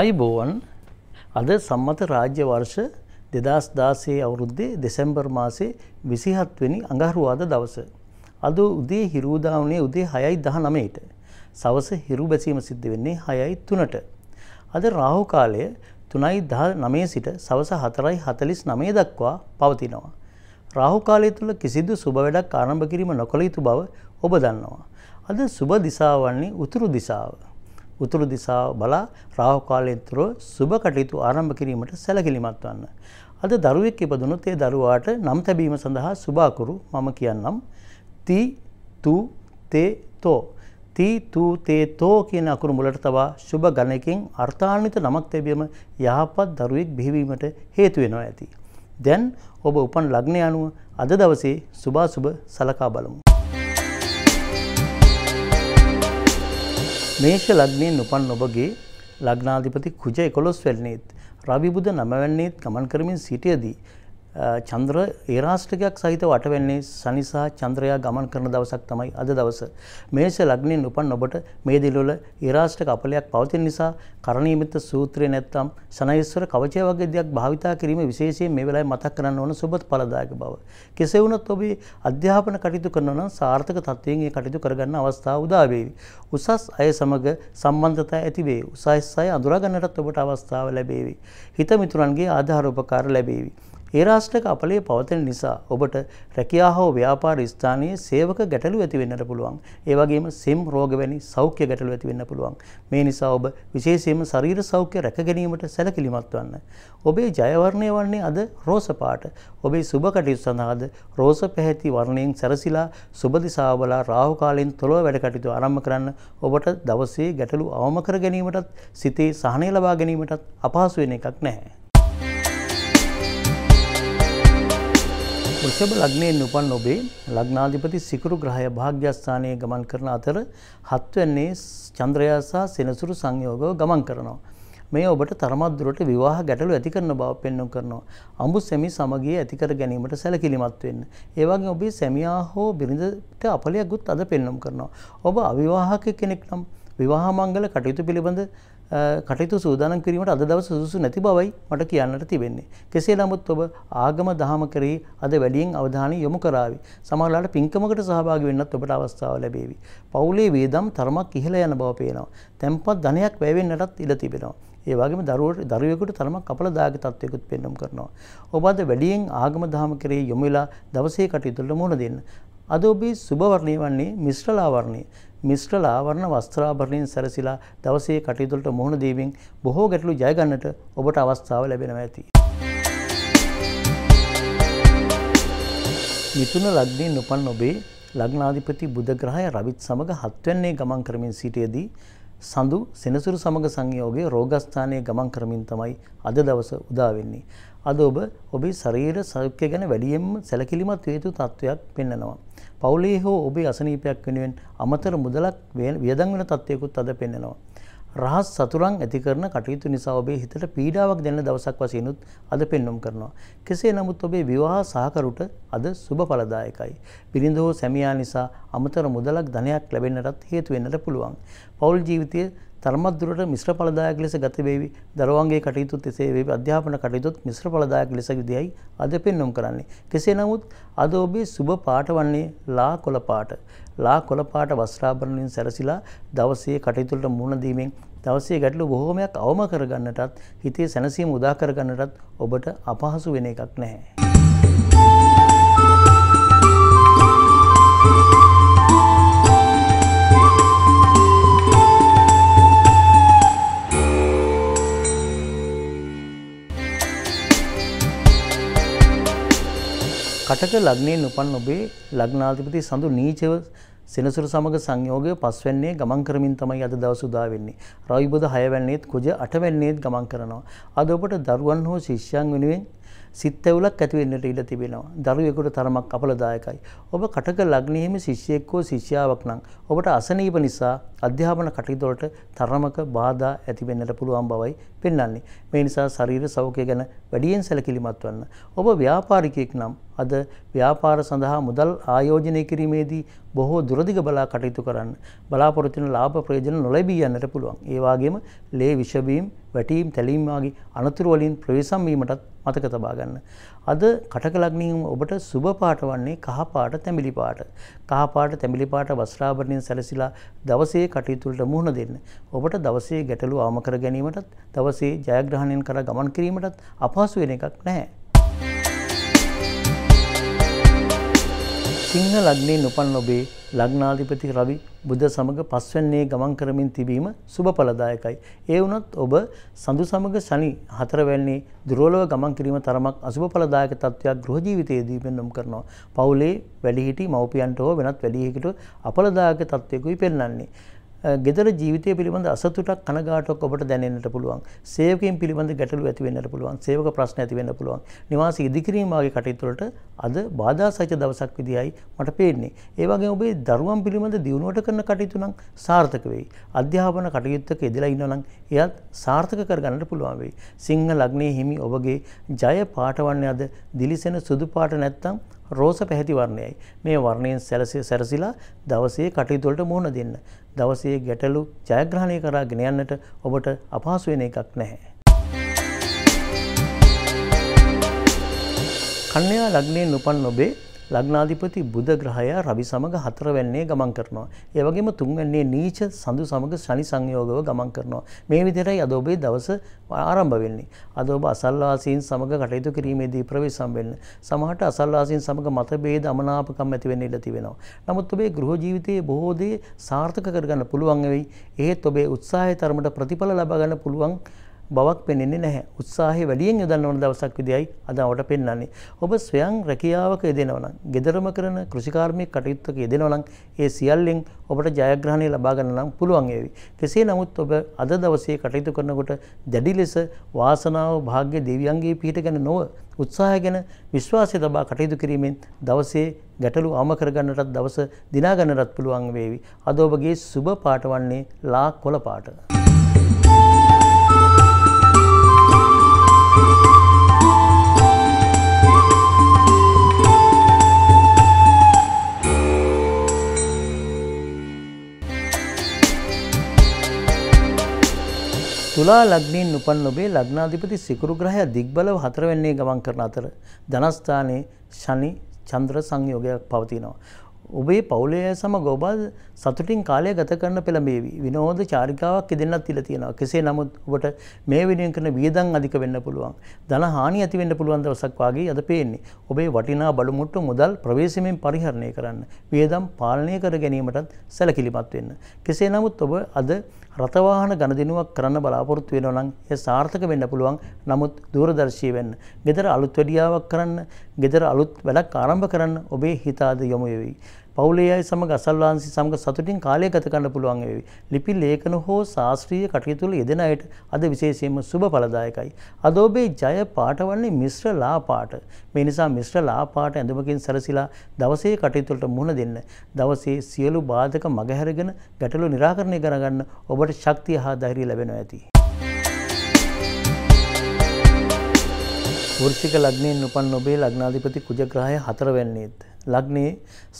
අයිබෝවන් අද සම්මත රාජ්‍ය වර්ෂ දෙදස් දාසේ අවුරුද්දේ දෙසැම්බර් මාසේ විසිහත්වනි අඟහරුවාද දවස. අද උදේ හිරූදාවනේ උදේ හයයි දහ නමේට. සවස හිරු බැසීම සිද්ධ වෙන්නේ හයයි තුනට. අද රාහු කාලය තුනයි දහ නමේ සිට සවස හතරයි හතලිස් නමේ දක්වා පවතිනවා. රාහු කාලය තුළ කිසිදු සුබ වැඩක් ආරම්භ කිරීම නොකළ යුතු බව ඔබ දන්නවා. අද සුබ දිසාවන්නේ උතුරු දිසාාව. උතුරු දිසාව බලා රාහු කාලයෙන් තුර සුබ කටයුතු ආරම්භ කිරීමට සැලකිලිමත් වන්න. අද දරුවෙක් ඉපදුනොත් ඒ දරුවාට නම් තැබීම සඳහා සුභාකුරු මම කියන්නම්. තී තු තේ තෝ. තී තූ තේ තෝ කියන අකුරු මුලට තබා සුභ ගණයකින් අර්ථාන්විත නමක් තැබීම යහපත් දරුවෙක් බිහිවීමට හේතු වෙනවා ඇති. දැන් ඔබ උපන් ලග්නය අනුව අද දවසේ සුභාසුභ සලකා බලමු. මේෂ ලග්නයෙන් උපන් ඔබගේ ලග්නාධිපති කුජ 11 වෙනිත් රවි බුධ 9 වෙනිත් ගමන් කරමින් සිටියදී චන්ද්‍ර ඒරාෂ්ටිකයක් සහිත වටවෙන්නේ සනිසා චන්ද්‍රයා ගමන් කරන දවසක් තමයි අද දවස. මේෂ ලග්නින් උපන් ඔබට මේ දිලවල ඒරාෂ්ටික අපලයක් පවතින නිසා කරණීයමිත සූත්‍රය නැත්තම් සනයිස්වර කවචය වගේ දෙයක් භාවිතා කිරීම විශේෂයෙන් මේ වෙලාවේ මතක් කරන්න ඕන සුබ ඵලදායක බව. කෙසේ වුණත් ඔබ අධ්‍යාපන කටයුතු කරනවා නම් සාර්ථක තත්වයෙන් ඒ කටයුතු කරගන්න අවස්ථාව උදා වේවි. උසස් අය සමග සම්බන්ධතා ඇති වේ. උසස් අය අඳුරා ගන්නටත් ඔබට අවස්ථාව ලැබේවි. හිත මිතුරන්ගේ ආධාර උපකාර ලැබේවි. ඒ රාෂ්ට්‍රක අපලයේ පවතින නිසා ඔබට රැකියා හෝ ව්‍යාපාර ස්ථානයේ සේවක ගැටලු ඇති වෙන්නට පුළුවන්. ඒ වගේම සෙම් රෝග වැනි සෞඛ්‍ය ගැටලු ඇති වෙන්න පුළුවන්. මේ නිසා ඔබ විශේෂයෙන්ම ශරීර සෞඛ්‍ය රැක ගැනීමට සැලකිලිමත් වන්න. ඔබේ ජය වර්ණය වන්නේ අද රෝස පාට. ඔබේ සුබ කටයුතු සඳහාද රෝස පැහැති වර්ණයෙන් සැරසිලා සුබ දිසාවලා රාහු කාලයෙන් තොරව වැඩ කටයුතු ආරම්භ කරන්න ඔබට දවසේ ගැටලු අවම කර ගැනීමටත් සිතේ සහනය ලබා ගැනීමටත් අපහසු වෙන එකක් නැහැ. වෘෂභ ලග්නයෙන් උපන් ඔබේ ලග්නාධිපති සිකුරු ග්‍රහය භාග්‍යස්ථානයේ ගමන් කරන අතර හත්වැන්නේ චන්ද්‍රයා සහ සෙනසුරු සංයෝගව ගමන් කරනවා. මේ ඔබට තරමත් දුරට විවාහ ගැටලු ඇති කරන බව පෙන්වු කරනවා. අඹු සැමි සමගිය ඇති කර ගැනීමට සැලකිලිමත් වෙන්න. ඒ වගේම ඔබේ සැමියා හෝ බිරිඳට අපලයක්ුත් අද පෙන්වම් කරනවා. ඔබ අවිවාහක කෙනෙක් නම් විවාහ මංගල කටයුතු පිළිබඳ කටයුතු සූදානම් කිරීමට අද දවස සුදුසු නැති බවයි මට කියන්නට තිබෙන්නේ. කෙසේ නමුත් ඔබ ආගම දහම කරේ අද වැඩියෙන් අවධානය යොමු කරාවි. සමහරලාට පින්කමකට සහභාගි වෙන්නත් ඔබට අවස්ථාව ලැබේවි. පවුලේ වේදම් තරමක් ඉහළ යන බව පේනවා. තැන්පත් ධනයක් වැය වෙන්නටත් ඉඩ තිබෙනවා. ඒ වගේම දරුවට දරුවෙකුට තරමක් කපලදායක තත්වයකුත් පෙන්වම් කරනවා. ඔබ අද වැඩියෙන් ආගම දහම කරේ යොමු වෙලා දවසේ කටයුතු වල මුහුණ දෙන්න. අද ඔබේ සුබ වර්ණය වන්නේ මිශ්‍රලා වර්ණය. මිශ්‍ර ලාවරණ වස්ත්‍රාභරණයෙන් සැරසිලා දවසේ කටයුතුලට මුහුණ දීමෙන් බොහෝ ගැටලු ජය ගන්නට ඔබට අවස්ථාව ලැබෙනවා ඇති. මිථුන ලග්නයෙන් උපන් ඔබේ ලග්නාධිපති බුධ ග්‍රහය රවිත් සමග හත්වැන්නේ ගමන් කරමින් සිටියේදී සඳු සෙනසුරු සමග සංයෝගයේ රෝගස්ථානයේ ගමන් කරමින් තමයි අද දවස උදා වෙන්නේ. අද ඔබ ඔබේ ශරීර සෞඛ්‍ය ගැන වැඩියෙන්ම සැලකිලිමත් විය යුතු තත්වයක් පෙන්වනවා. පවුලේ හෝ ඔබේ අසනීපයක් වෙනුවෙන් අමතර මුදලක් වියදම් වෙන තත්ත්වයකුත් අද පෙන්වනවා. රහස් සතුරන් ඇති කරන කටයුතු නිසා ඔබේ හිතට පීඩාවක් දෙන දවසක් වශයෙන්ුත් අද පෙන්වම් කරනවා. කෙසේ නමුත් ඔබේ විවාහ සහකරුට අද සුබ ඵලදායකයි. බිරිඳ හෝ සැමියා නිසා අමතර මුදලක් ධනයක් ලැබෙන්නටත් හේතු වෙන්නට පුළුවන්. පෞල් ජීවිතයේ තරමත් දුරට මිශ්‍ර ඵලදායක ලෙස ගත වේවි. දරුවන්ගේ කටයුතුත් එසේ වේවි. අධ්‍යාපන කටයුතුත් මිශ්‍ර ඵලදායක ලෙස විදියයි අද පෙන්වුම් කරන්නේ. කෙසේ නමුත් අද ඔබේ සුබ පාට වන්නේ ලා කොළ පාට. ලා කොළ පාට වස්ත්‍රාභරණයෙන් සැරසිලා දවසේ කටයුතු වලට මුහුණ දීමෙන් දවසේ ගැටලු බොහෝමයක් අවම කරගන්නටත් හිතේ සැනසීම උදා කරගන්නටත් ඔබට අපහසු වෙන එකක් නැහැ. කටක ලග්නයෙන් උපන් ඔබේ ලග්නාධිපති සඳු නීචව සෙනසුර සමග සංයෝගය පස්වැන්නේ ගමන් කරමින් තමයි අද දවස උදා වෙන්නේ. රවිබුධ 6 වැන්නේත් කුජ 8 වැන්නේත් ගමන් කරනවා. අද ඔබට දරුවන් හෝ ශිෂ්‍යයන් වෙනුවෙන් සිත්තැවුලක් ඇති වෙන්නට ඉඩ තිබෙනවා. දරුවෙකුට තරමක් අපලදායකයි. ඔබ කටක ලග්නෙහිම ශිෂ්‍යෙක් හෝ ශිෂ්‍යාවක් නම් ඔබට අසනීප නිසා අධ්‍යාපන කටයුතුවලට තරමක බාධා ඇති වෙන්නට පුළුවන් බවයි පෙන්වන්නේ. මේ නිසා ශරීර සෞඛ්‍ය ගැන වැඩියෙන් සැලකිලිමත් වන්න. ඔබ ව්‍යාපාරිකයෙක් නම් අද ව්‍යාපාර සඳහා මුදල් ආයෝජනය කිරීමේදී බොහෝ දුරදිග බලා කටයුතු කරන්න බලාපොරොත්තුන ලාභ ප්‍රයෝජන නොලැබී යන්නට පුළුවන්. ඒ වගේම ලේ විෂබීම් වැටීම් තැලීම්වාගේ අනතුරු වලින් ප්‍රවේසම් වීමටත් මතක තබා ගන්න. අද කටක ලග්නියුම් ඔබට සුබ පාට වන්නේ කහ පාට තැඹිලි පාට. කහ පාට තැඹිලි පාට වස්ත්‍රාභරණයෙන් සැලසිලා දවසේ කටයුතු වලට මුහුණ දෙන්න. ඔබට දවසේ ගැටලු අවම කර ගැනීමටත් දවසේ ජයග්‍රහණයෙන් කර ගමන් කිරීමටත් අපහසු වෙන එකක් නැහැ. සිංහ ලග්නයේ නොපන් ඔබේ ලග්නාධිපති රවි බුද සමග පස්වන්නේ ගමන් කරමින් තිබීම සුබ පලදායකයි. ඒ වනොත් ඔබ සඳු සමග සනි හතරවැන්නේ දුරෝලව ගමන් කිරීම තරමක් අසුභ පලදායක තත්ත්වයක් ගෘහජීවිතයේදී පෙන්නුම් කරනවා. පවුලේ වැඩිහිටි මව්පියන්ට හෝ වෙනත් වැඩිහිකට අපලදායක තත්ත්වයකුයි පෙන්වන්නේ. ගෙදර ජීවිතය පිළිබඳ අසතුටක් කනගාටුවක් ඔබට දැනෙන්නට පුළුවන්. සේවකයන් පිළිබඳ ගැටලු ඇති වෙන්නට පුළුවන්. සේවක ප්‍රශ්න ඇති වෙන්න පුළුවන්. නිවාස ඉදිකිරීම වගේ කටයුතු වලට අද බාධා සහිත දවසක් විදියයි මට පේන්නේ. ඒ වගේම ඔබේ දරුවන් පිළිබඳ දියුණුවට කරන කටයුතු නම් සාර්ථක වෙයි. අධ්‍යාපන කටයුත්තක යෙදලා ඉන්නවා නම් එයත් සාර්ථක කරගන්නට පුළුවන් වෙයි. සිංහ ලග්නයේ හිමි ඔබගේ ජය පාටවන්නේ අද දිලිසෙන සුදු පාට නැත්තම් රෝස පැහැති වර්ණයයි. මේ වර්ණයෙන් සැලසේ සැරසිලා දවසේ කටයුතුවලට මුහුණ දෙන්න. දවසේ ගැටලු ජයග්‍රහණය කරා ගෙන යන්නට ඔබට අපහසු වෙන එකක් නැහැ. කන්‍යා ලග්නයෙන් උපන් ඔබේ ලග්නාධිපති බුධ ග්‍රහයා රවි සමග හතරවැන්නේ ගමන් කරනවා. ඒ වගේම තුන්වැන්නේ නීච සඳු සමග ශනි සංයෝගව ගමන් කරනවා. මේ විදිහටයි අද ඔබේ දවස ආරම්භ වෙන්නේ. අද ඔබ අසල්වාසීන් සමග කටයුතු කිරීමේදී ප්‍රවේශම් වෙන්න. සමහරට අසල්වාසීන් සමග මතභේද අමනාපකම් ඇති වෙන්න ඉඩ තිබෙනවා. නමුත් ඔබේ ගෘහ ජීවිතයේ බොහෝ දේ සාර්ථක කරගන්න පුළුවන් වෙයි. ඒත් ඔබේ උත්සාහය තරමට ප්‍රතිඵල ලබා ගන්න පුළුවන් බවක් පෙනෙන්නේ නැහැ. උත්සාහය වැඩියෙන් යොදන්න ඕන දවසක් විදියයි අද අපට පෙන්වන්නේ. ඔබ ස්වයං රැකියාවක යෙදෙනවා නම්, ගෙදරම කරන කෘෂිකාර්මික කටයුත්තක යෙදෙනවා නම්, ඒ සියල්ලෙන් ඔබට ජයග්‍රහණය ලබා ගන්න නම් පුළුවන් වේවි. කෙසේ නමුත් ඔබ අද දවසේ කටයුතු කරනකොට දැඩි ලෙස වාසනාව, භාග්‍ය දෙවියන්ගේ පිහිටගෙන නොව උත්සාහය ගැන විශ්වාසය තබා කටයුතු කිරීමෙන් දවසේ ගැටලු ආම කරගන්නටත් දවස දිනා ගන්නටත් පුළුවන් වේවි. අද ඔබගේ සුබ පාට වන්නේ ලා කොළ පාට. තුලා ලග්නයෙන් උපන් ඔබේ ලග්නාධිපති සිකුරු ග්‍රහය දිග්බලව හතරවෙන්නේ ගමන් කරන අතර ධනස්ථානයේ ශනි චන්ද්‍ර සංයෝගයක් පවතිනවා. ඔබේ පවුලය සමග ඔබ සතුටින් කාලය ගත කරන පෙළඹේවි. විනෝද චාරිකාවක් දෙන්නත් තිල තියෙනවා. කෙසේ නමුත් ඔබට මේ වෙනුවෙන් කරන වියදම් අධික වෙන්න පුළුවන්. ධන හානි ඇති වෙන්න පුළුවන් දවසක් වාගේ අද පේන්නේ. ඔබේ වටිනා බඩු මුට්ටු මුදල් ප්‍රවේශමෙන් පරිහරණය කරන්න. වියදම් පාලනය කර ගැනීමටත් සැලකිලිමත් වෙන්න. කෙසේ නමුත් ඔබ අද රථවාහන ගණදිනුවක් කරන්න බලාපොරොත්තු වෙනවා නම් ඒ සාර්ථක වෙන්න පුළුවන්. නමුත් දූරදර්ශී වෙන්න. ගෙදර අලුත් වැඩියාවක් කරන්න, ගෙදර අලුත් වැඩක් ආරම්භ කරන්න ඔබේ හිත අද යොමු වෙවි. පවුලේ අය සමග අසල්වාන්සි සමග සතුටින් කාලය ගත කරන්න පුළුවන් වේවි. ලිපි ලේඛන හෝ ශාස්ත්‍රීය කටයුතු වල යෙදෙන අයට අද විශේෂයෙන්ම සුබ ඵලදායකයි. අද ඔබේ ජය පාට වන්නේ මිශ්‍ර ලා පාට. මේ නිසා මිශ්‍ර ලා පාට ඇඳුමකින් සැරසිලා දවසේ කටයුතු වලට මුහුණ දෙන්න. දවසේ සියලු බාධක මගහැරගෙන ගැටලු निराකරණය කරගන්න ඔබට ශක්තිය හා ධෛර්යය ලැබෙනවා ඇති. වෘෂික ලග්නයෙන් උපන් ඔබේ ලග්නාධිපති කුජග්‍රහය හතරවැන්නේත්. ලග්නයේ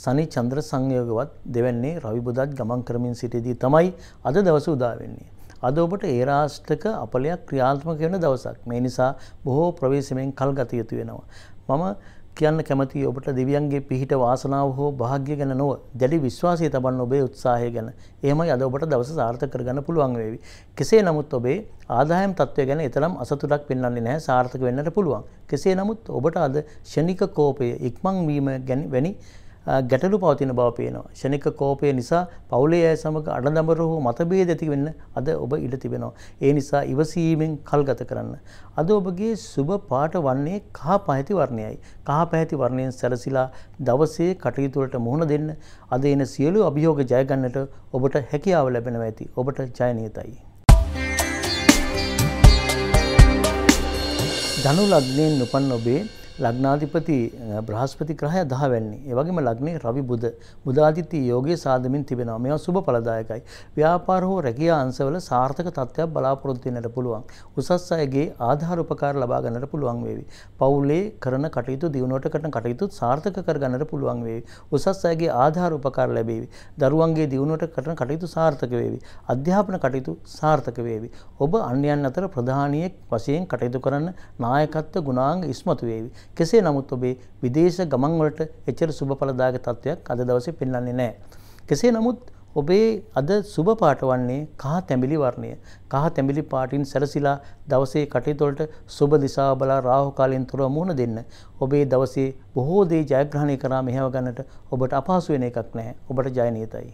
සනි චන්ද්‍ර සංයෝගවත් දෙවැන්නේ රවි බුදත් ගමන් කරමින් සිටියදී තමයි අද දවස උදා වෙන්නේ. අද ඔබට ඒ රාෂ්ටක අපලයක් ක්‍රියාත්මක වෙන දවසක්. මේ නිසා බොහෝ ප්‍රවේශමෙන් කල් ගත යුතු වෙනවා. මම කියන්න කැමති ඔබට දෙවියන්ගේ පිහිට වාසනාව හෝ භාග්‍ය ගැන නොව දැඩි විශ්වාසය තබන්න ඔබේ උත්සාහය ගැන එහමයි අද ඔබට දවස සාර්ථක කරගන්න පුළුවන් වේවි. කෙසේ නමුත් ඔබේ ආදායම් තත්ත්වය ගැන එතරම් අසතුටක් පෙන්වන්නේ නැහැ සාර්ථක වෙන්නට පුළුවන්. කෙසේ නමුත් ඔබට අද ෂණික කෝපය ඉක්මන් වීම ගැන වැනි ගැටලු පවතින බව පේනවා. ෂණික කෝපය නිසා පවුලේ අය සමග අඩදඹර හෝ මතභේද ඇති වෙන්න අද ඔබ ඉඩ තිබෙනවා. ඒ නිසා ඉවසීමෙන් කල්ගත කරන්න. අද ඔබගේ සුබ පාට වන්නේ කහ පැහැති වර්ණයයි. කහ පැහැති වර්ණයෙන් සැරසිලා දවසේ කටයුතු වලට මුහුණ දෙන්න. අද එන සියලු අභියෝග ජය ගන්නට ඔබට හැකියාව ලැබෙනවා ඇති. ඔබට ජය නියතයි. ධනු ලග්නයෙන් උපන් ඔබේ ලග්නාධිපති බ්‍රහස්පති ග්‍රහය 10 වෙන්නේ. ඒ වගේම ලග්නේ රවි බුද බුදාදිත්‍ය යෝගයේ සාධමින් තිබෙනවා. මේවා සුබ ඵලදායකයි. ව්‍යාපාර හෝ රැකියා අංශවල සාර්ථක තත්ත්වයක් බලාපොරොත්තු වෙන්නට පුළුවන්. උසස් අයගේ ආධාර උපකාර ලබා ගන්නට පුළුවන් වේවි. පවුලේ කරන කටයුතු දියුණුවට කරන කටයුතු සාර්ථක කර ගන්නට පුළුවන් වේවි. උසස් අයගේ ආධාර උපකාර ලැබේවි. දරුවන්ගේ දියුණුවට කරන කටයුතු සාර්ථක වේවි. අධ්‍යාපන කටයුතු සාර්ථක වේවි. ඔබ අන්‍යයන් අතර ප්‍රධානියෙක් වශයෙන් කටයුතු කරන නායකත්ව ගුණාංග ඉස්මතු වේවි. කෙසේ නමුත් ඔබේ විදේශ ගමන් වලට එච්චර සුබ ඵලදායක තත්වයක් අද දවසේ පෙන්වන්නේ නැහැ. කෙසේ නමුත් ඔබේ අද සුබ පාට වන්නේ කහ තැඹිලි වර්ණය. කහ තැඹිලි පාටින් සැරසිලා දවසේ කටයුතුවලට සුබ දිශා බලා රාහු කාලයෙන් තොරව මුහුණ දෙන්න. ඔබේ දවසේ බොහෝ දේ ජයග්‍රහණය කරා මෙහෙව ගන්නට ඔබට අපහසු වෙන එකක් නැහැ. ඔබට ජය නියතයි.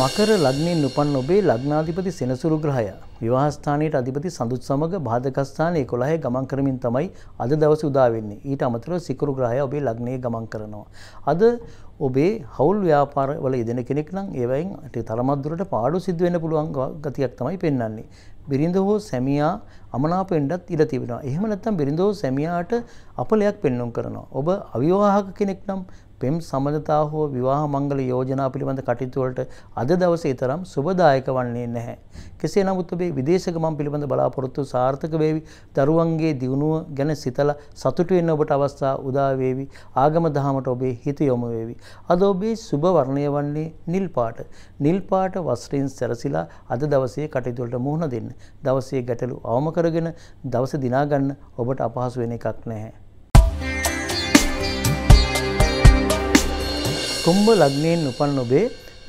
මකර ලග්නයෙන් උපන් ඔබේ ලග්නාධිපති සෙනසුරු ග්‍රහය විවාහස්ථානයට අධිපති සඳුත් සමග බාධකස්ථාන 11 ගමන් කරමින් තමයි අද දවසේ උදා වෙන්නේ. ඊට අමතරව සිකුරු ග්‍රහය ඔබේ ලග්නයේ ගමන් කරනවා. අද ඔබේ හවුල් ව්‍යාපාරවල යෙදෙන කෙනෙක් නම් ඒවයින් තරමක් දුරට පාඩු සිද්ධ වෙන්න පුළුවන් ගතියක් තමයි පෙන්වන්නේ. බිරිඳ හෝ සැමියා අමනාප වෙන්නත් ඉඩ තිබෙනවා. එහෙම නැත්නම් බිරිඳ හෝ සැමියාට අපලයක් පෙන්වුම් කරනවා. ඔබ අවිවාහක කෙනෙක් නම් පෙම් සමඳතා හෝ විවාහ මංගල යෝජනා පිළිබඳ කටයුතුවලට අද දවසේ තරම් සුබදායක වන්නේ නැහැ. කෙසේ නමුත් ඔබේ විදේශගමන් පිළිබඳ බලාපොරොත්තු සාර්ථක වේවි. දරුවන්ගේ දියුණුව ගැන සිතලා සතුටු වෙන්න ඔබට අවස්ථා උදා වේවි. ආගම දහමට ඔබේ හිත යොමු වේවි. අද ඔබේ සුබ වර්ණය වන්නේ නිල් පාට. නිල් පාට වස්ත්‍රින් සැරසිලා අද දවසේ කටයුතුවලට මුහුණ දෙන්න. දවසේ ගැටලු අවම කරගෙන දවස දිනා ගන්න ඔබට අපහසු වෙන එකක් නැහැ. කුම්භ ලග්නයෙන් උපන් ඔබේ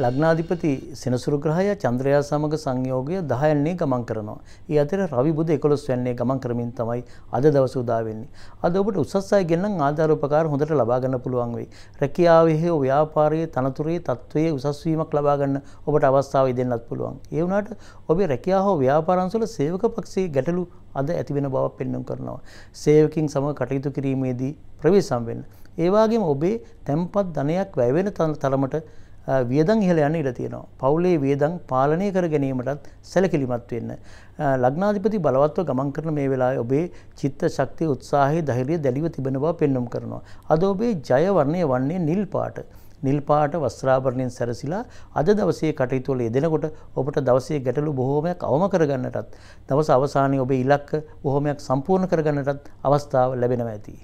ලග්නාධිපති සෙනසුරු ග්‍රහය චන්ද්‍රයා සමග සංයෝගය 10 යන්නේ ගමන් කරනවා. ඒ අතර රවි බුධ 11 යන්නේ ගමන් කරමින් තමයි අද දවස උදා වෙන්නේ. අද ඔබට උසස් අයගෙන් නම් ආධාර උපකාර හොඳට ලබා ගන්න පුළුවන් වෙයි. රැකියාවේ හෝ ව්‍යාපාරයේ තනතුරේ තත්වයේ උසස් වීමක් ලබා ගන්න ඔබට අවස්ථාව ඉදෙන්නත් පුළුවන්. ඒ වුණාට ඔබේ රැකියාව හෝ ව්‍යාපාරංශවල සේවක පක්ෂයේ ගැටලු අද ඇති වෙන බව පෙන්වන්න කරනවා. සේවකින් සමග කටයුතු කිරීමේදී ප්‍රවේශම් වෙන්න. ඒවාගේම ඔබේ තැම්පත් ධනයක් වැයවෙන තරමට වියදං ඉහල යන්න ඉඩ තියෙනවා. පවුලේ වියදං පාලනය කර ගැනීමටත් සැලකිලිමත් වෙන්න. ලග්නාධිපති බලවත්ව ගමන් කරන මේ වෙලා ඔබේ චිත්ත ශක්තිය උත්සාහයේ ධෛර්යය දැලිව තිබෙන බව පෙන්වම් කරනවා. අද ඔබේ ජයවර්ණය වන්නේ නිල් පාට. නිල් පාට වස්ත්‍රාභරණයෙන් සැරසිලා අද දවසේ කටයුතු වල යෙදෙනකොට ඔබට දවසේ ගැටලු බොහෝමයක් අවම කරගන්නටත් දවස අවසානයේ ඔබේ ඉලක්ක බොහෝමයක් සම්පූර්ණ කරගන්නටත් අවස්ථාව ලැබෙනවා ඇති.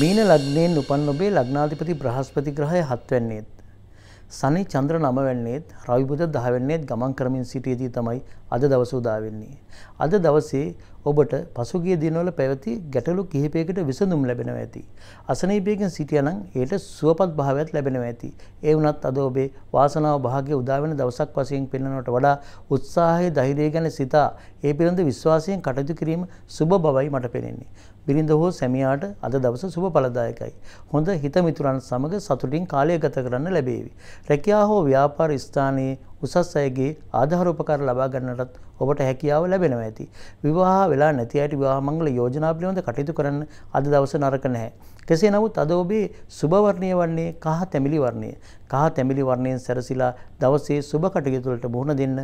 මීන ලග්නයෙන් උපන් ඔබේ ලග්නාධිපති බ්‍රහස්පති ග්‍රහය හත්වැන්නේත්. සනි චන්ද්‍ර නමවැන්නේත් රවිබුද දහවැන්නේත් ගමන් කරමින් සිටියදී තමයි අද දවස උදාවෙන්නේ. අද දවසේ ඔබට පසුගිය දිනවල පැවති ගැටලු කිහිපයකට විසඳුම් ලැබෙනව ඇති. අසනීපයකින් සිටියනම් ඒට සුවපත් භාවයක් ලැබෙනව ඇති. ඒ වුණත් අද ඔබේ වාසනාව භාග්‍ය උදාවෙන දවසක් වශයෙන් පෙන්වනවට වඩා උත්සාහය ධෛර්යය ගැන සිතා ඒ පිළිබඳ විශ්වාසයෙන් කටයුතු කිරීම සුබ බවයි මට පෙනෙන්නේ. බිරිඳ හෝ සැමියාට අද දවස සුබ පලදායකයි. හොඳ හිතමිතුරන් සමඟ සතුටින් කාලය ගත කරන්න ලැබේවි. රැකියා හෝ ව්‍යාපාර ස්ථානයේ උසස් අයගේ ආධාරෝපකාර ලබා ගන්නටත් ඔබට හැකියාව ලැබෙනවා ඇති. විවාහ වෙලා නැති අයට විවාහ මංගල යෝජනා පිළිබඳ කටයුතු කරන්න අද දවස නරක නැහැ. කෙසේ නමුත් අද ඔබේ සුබ වර්ණය වන්නේ කහ තැමිලි වර්ණය. කහ තැමිලි වර්ණයෙන් සැරසිලා දවසේ සුබ කටයුතු වලට මුහුණ දෙන්න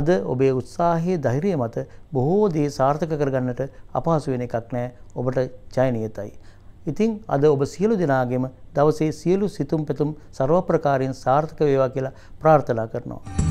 අද ඔබේ උත්සාහයේ ධෛර්යය මත බොහෝ දේ සාර්ථක කරගන්නට අපහසු වෙන එකක් නැහැ. ඔබට ජය නියතයි. ඉතින් අද ඔබ සියලු දෙනාගෙම දවසේ සියලු සිතුම් පැතුම් සර්වප්‍රකාරයෙන් සාර්ථක වේවා කියලා ප්‍රාර්ථනා කරනවා.